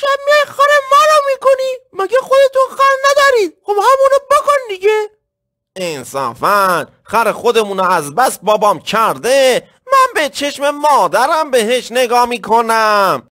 شب میای خر ما رو میکنی مگه خودتون خر ندارید خب همونو بکن دیگه انصافا خر خودمونو از بس بابام کرده من به چشم مادرم بهش نگاه میکنم